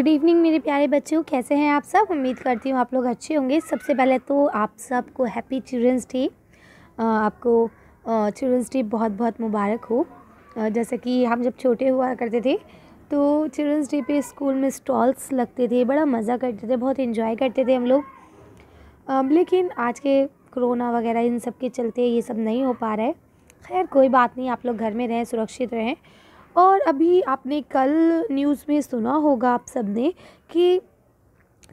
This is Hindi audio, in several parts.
गुड इवनिंग मेरे प्यारे बच्चों कैसे हैं आप सब उम्मीद करती हूँ आप लोग अच्छे होंगे सबसे पहले तो आप सबको हैप्पी चिल्ड्रंस डे आपको चिल्ड्रंस डे बहुत बहुत मुबारक हो जैसे कि हम जब छोटे हुआ करते थे तो चिल्ड्रंस डे पे स्कूल में स्टॉल्स लगते थे बड़ा मज़ा करते थे बहुत इन्जॉय करते थे हम लोग लेकिन आज के कोरोना वगैरह इन सब के चलते ये सब नहीं हो पा रहा है खैर कोई बात नहीं आप लोग घर में रहें सुरक्षित रहें और अभी आपने कल न्यूज़ में सुना होगा आप सब ने कि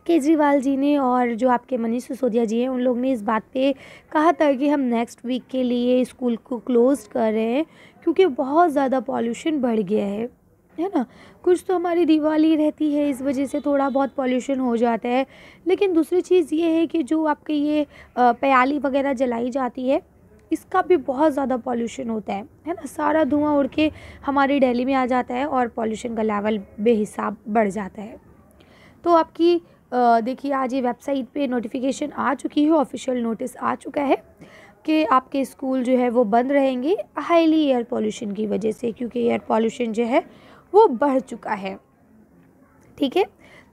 केजरीवाल जी ने और जो आपके मनीष सिसोदिया जी हैं उन लोग ने इस बात पे कहा था कि हम नेक्स्ट वीक के लिए स्कूल को क्लोज़ कर रहे हैं क्योंकि बहुत ज़्यादा पॉल्यूशन बढ़ गया है है ना कुछ तो हमारी दिवाली रहती है इस वजह से थोड़ा बहुत पॉल्यूशन हो जाता है लेकिन दूसरी चीज़ ये है कि जो आपके ये प्याली वगैरह जलाई जाती है इसका भी बहुत ज़्यादा पॉल्यूशन होता है है ना सारा धुआं उड़ के हमारी डेली में आ जाता है और पॉल्यूशन का लेवल बेहिसाब बढ़ जाता है तो आपकी देखिए आज ये वेबसाइट पे नोटिफिकेशन आ चुकी है ऑफिशियल नोटिस आ चुका है कि आपके स्कूल जो है वो बंद रहेंगे हाईली एयर पॉल्यूशन की वजह से क्योंकि एयर पॉल्यूशन जो है वो बढ़ चुका है ठीक है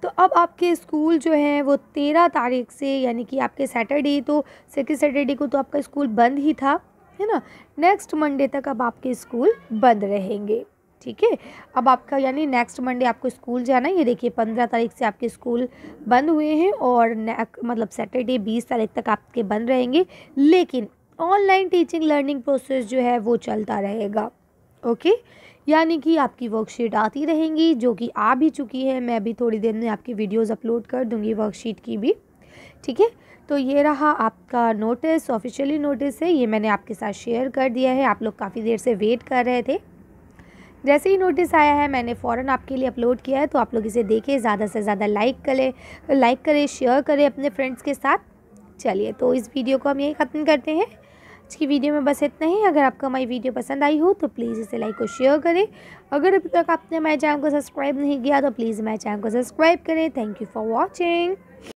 तो अब आपके स्कूल जो है वो तेरह तारीख से यानी कि आपके सैटरडे तो सेकेंड सैटरडे को तो आपका स्कूल बंद ही था है ना नेक्स्ट मंडे तक अब आपके स्कूल बंद रहेंगे ठीक है अब आपका यानी नेक्स्ट मंडे आपको स्कूल जाना है ये देखिए पंद्रह तारीख से आपके स्कूल बंद हुए हैं और मतलब सैटरडे बीस तारीख तक आपके बंद रहेंगे लेकिन ऑनलाइन टीचिंग लर्निंग प्रोसेस जो है वो चलता रहेगा ओके यानी कि आपकी वर्कशीट आती रहेंगी जो कि आ भी चुकी है मैं भी थोड़ी देर में आपकी वीडियोस अपलोड कर दूंगी वर्कशीट की भी ठीक है तो ये रहा आपका नोटिस ऑफिशियली नोटिस है ये मैंने आपके साथ शेयर कर दिया है आप लोग काफ़ी देर से वेट कर रहे थे जैसे ही नोटिस आया है मैंने फ़ौरन आपके लिए अपलोड किया है तो आप लोग इसे देखें ज़्यादा से ज़्यादा लाइक करें लाइक करें शेयर करें अपने फ्रेंड्स के साथ चलिए तो इस वीडियो को हम यही ख़त्म करते हैं आज की वीडियो में बस इतना ही अगर आपको हमारी वीडियो पसंद आई हो तो प्लीज़ इसे लाइक और शेयर करें अगर अभी तक आपने हमारे चैनल को सब्सक्राइब नहीं किया तो प्लीज़ हमारे चैनल को सब्सक्राइब करें थैंक यू फॉर वॉचिंग